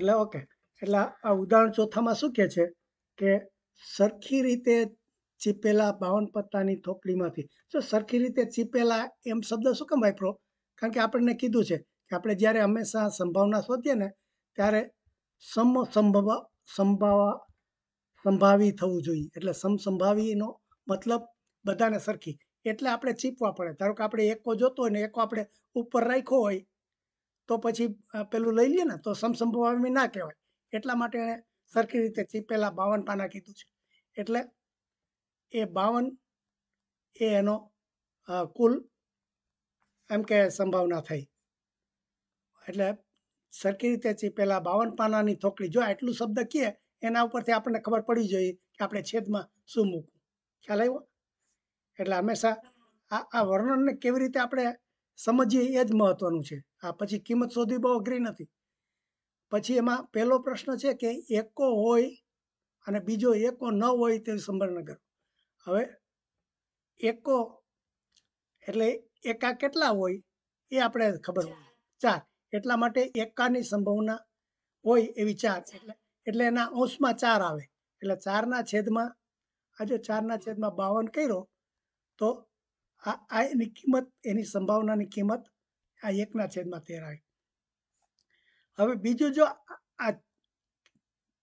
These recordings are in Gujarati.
એટલે ઓકે એટલે આ ઉદાહરણ ચોથામાં શું કહે છે કે સરખી રીતે ચીપેલા બાવન પત્તાની થોપડીમાંથી જો સરખી રીતે ચીપેલા એમ શબ્દ શું કેમ વાપરો કારણ કે આપણને કીધું છે કે આપણે જ્યારે હંમેશા સંભાવના શોધીએ ને ત્યારે સમ સંભવ સંભાવા સંભાવી થવું જોઈએ એટલે સમસંભાવીનો મતલબ બધાને સરખી એટલે આપણે ચીપવા પડે ધારો કે આપણે એકો જોતો હોય ને એકો આપણે ઉપર રાખ્યો હોય તો પછી પેલું લઈ લઈએ ને તો સમસંભવામી ના કહેવાય એટલા માટે એણે સરખી રીતે ચીપેલા બાવન પાના કીધું છે એટલે એ બાવન એ એનો કુલ એમ કે સંભાવના થઈ એટલે સરખી રીતે ચીપેલા બાવન પાનાની થોકડી જો એટલું શબ્દ કહે એના ઉપરથી આપણને ખબર પડવી જોઈએ કે આપણે છેદમાં શું મૂકવું ખ્યાલ આવ્યો એટલે હંમેશા આ આ વર્ણનને કેવી રીતે આપણે સમજીએ એ જ મહત્વનું છે આ પછી કિંમત શોધવી બહુ અઘરી નથી પછી એમાં પહેલો પ્રશ્ન છે કે એકો હોય અને બીજો એકો ન હોય તેવી સંભાળના કરો હવે એકો એટલે એકા કેટલા હોય એ આપણે ખબર હોય ચાર એટલા માટે એકાની સંભાવના હોય એવી ચાર એટલે એટલે એના અંશમાં ચાર આવે એટલે ચારના છેદમાં આજે ચારના છેદમાં બાવન કર્યો તો આ આ એની કિંમત એની સંભાવનાની કિંમત આ એકના છેદમાં તેર આવી હવે બીજું જો આ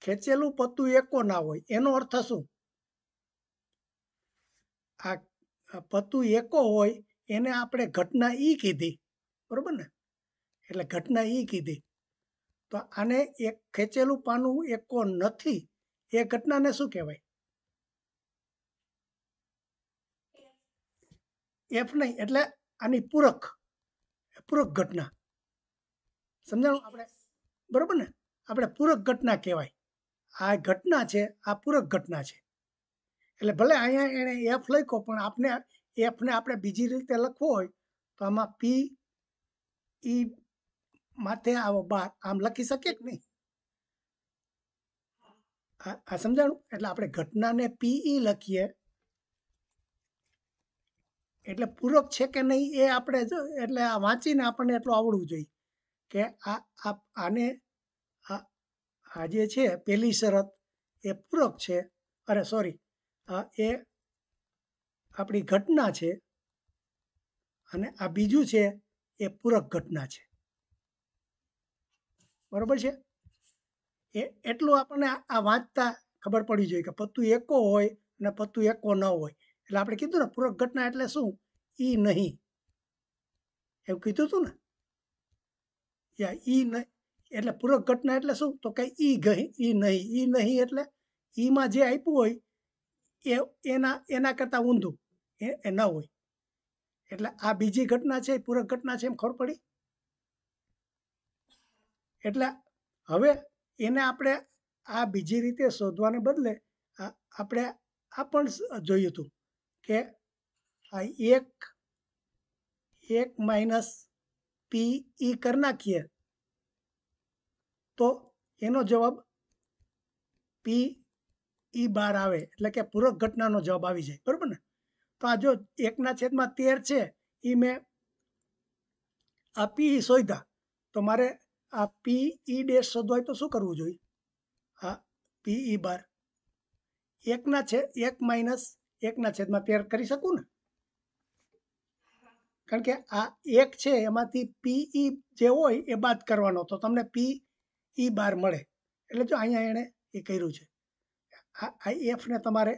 ખેંચેલું પત્તું એકો ના હોય એનો અર્થ શું આ પત્તું એકો હોય એને આપણે ઘટના ઈ કીધી બરાબર ને એટલે ઘટના ઈ કીધી તો આને એક ખેંચેલું પાનું એકો નથી એ ઘટનાને શું કહેવાય એફ નહીં એટલે આની પૂરક પૂરક ઘટના સમજાણું આપણે બરાબર ને આપણે પૂરક ઘટના કહેવાય આ ઘટના છે આ પૂરક ઘટના છે એટલે ભલે અહીંયા એણે એફ લખ્યો પણ આપણે એફને આપણે બીજી રીતે લખવો હોય તો આમાં પી ઈ e માથે આવો બાર આમ લખી શકીએ કે નહીં આ સમજાણું એટલે આપણે ઘટનાને પીઈ e લખીએ એટલે પૂરક છે કે નહીં એ આપણે જો એટલે આ વાંચીને આપણને એટલું આવડવું જોઈએ કે આ આને આ જે છે પહેલી શરત એ પૂરક છે અરે સોરી એ આપણી ઘટના છે અને આ બીજું છે એ પૂરક ઘટના છે બરાબર છે એ એટલું આપણને આ વાંચતા ખબર પડવી જોઈએ કે પત્તું એકો હોય અને પત્તું એકો ન હોય એટલે આપણે કીધું ને પૂરક ઘટના એટલે શું ઈ નહીં એવું કીધું હતું ને યા ઈ નહીં એટલે પૂરક ઘટના એટલે શું તો કે ઈ ગઈ ઈ નહીં ઈ નહીં એટલે ઈમાં જે આપ્યું હોય એ એના એના કરતાં ઊંધું એ એ ન હોય એટલે આ બીજી ઘટના છે પૂરક ઘટના છે એમ ખબર પડી એટલે હવે એને આપણે આ બીજી રીતે શોધવાને બદલે આપણે આ પણ જોયું હતું કે આ એક એક માઇનસ પી ઈ કરી નાખીએ તો એનો જવાબ પી ઈ બાર આવે એટલે કે પૂરક ઘટનાનો જવાબ આવી જાય બરાબર ને તો આ જો એકના છેદમાં તેર છે એ મેં આ પી ઈ શોધ્યા તો મારે આ પી ઈ ડેશ શોધવા હોય તો શું કરવું જોઈએ આ પી ઈ બાર એકના છે એક માઇનસ એકના છેદમાં પેર કરી શકું ને કારણ કે આ એક છે એમાંથી પીઈ જે હોય એ બાદ કરવાનો તો તમને પી ઈ બાર મળે એટલે જો અહીંયા એણે એ કર્યું છે આ એફને તમારે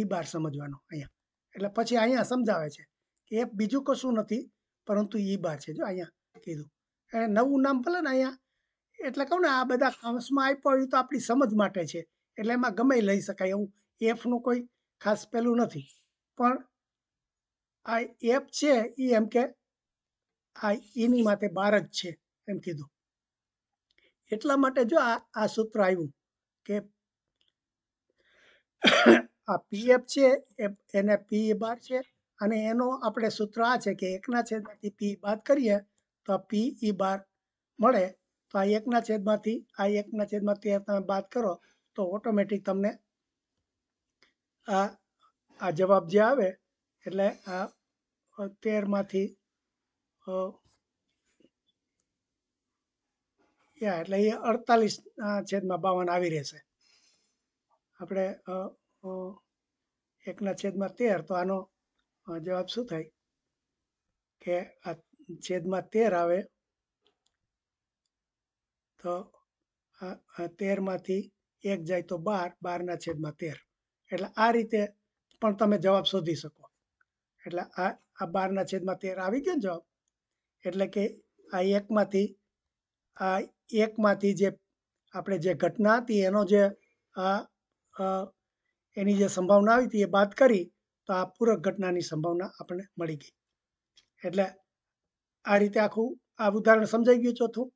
ઈ બાર સમજવાનો અહીંયા એટલે પછી અહીંયા સમજાવે છે કે એફ બીજું કશું નથી પરંતુ ઈ બાર છે જો અહીંયા કીધું એણે નવું નામ ભલે ને અહીંયા એટલે કહું ને આ બધા કાઉન્સમાં આપ્યો હોય તો આપણી સમજ માટે છે એટલે એમાં ગમે લઈ શકાય એવું એફનું કોઈ ખાસ પેલું નથી પણ આ એપ છે એ એમ કે આ એની માટે બાર જ છે એમ કીધું એટલા માટે જો આ આ સૂત્ર આવ્યું કે આ પી પીએફ છે એને પી બાર છે અને એનો આપણે સૂત્ર આ છે કે એકના છેદમાંથી પી બાદ કરીએ તો આ પી ઈ બાર મળે તો આ એકના છેદમાંથી આ એકના છેદમાંથી તમે બાદ કરો તો ઓટોમેટિક તમને આ આ જવાબ જે આવે એટલે આ તેરમાંથી યા એટલે એ અડતાલીસ છેદમાં બાવન આવી રહેશે આપણે એકના છેદમાં તેર તો આનો જવાબ શું થાય કે આ છેદમાં તેર આવે તો તેરમાંથી એક જાય તો બાર બારના છેદમાં તેર એટલે આ રીતે પણ તમે જવાબ શોધી શકો એટલે આ આ બારના છેદમાં તેર આવી ગયો જવાબ એટલે કે આ એકમાંથી આ એકમાંથી જે આપણે જે ઘટના હતી એનો જે આ એની જે સંભાવના આવી હતી એ બાદ કરી તો આ પૂરક ઘટનાની સંભાવના આપણને મળી ગઈ એટલે આ રીતે આખું આ ઉદાહરણ સમજાઈ ગયું ચોથું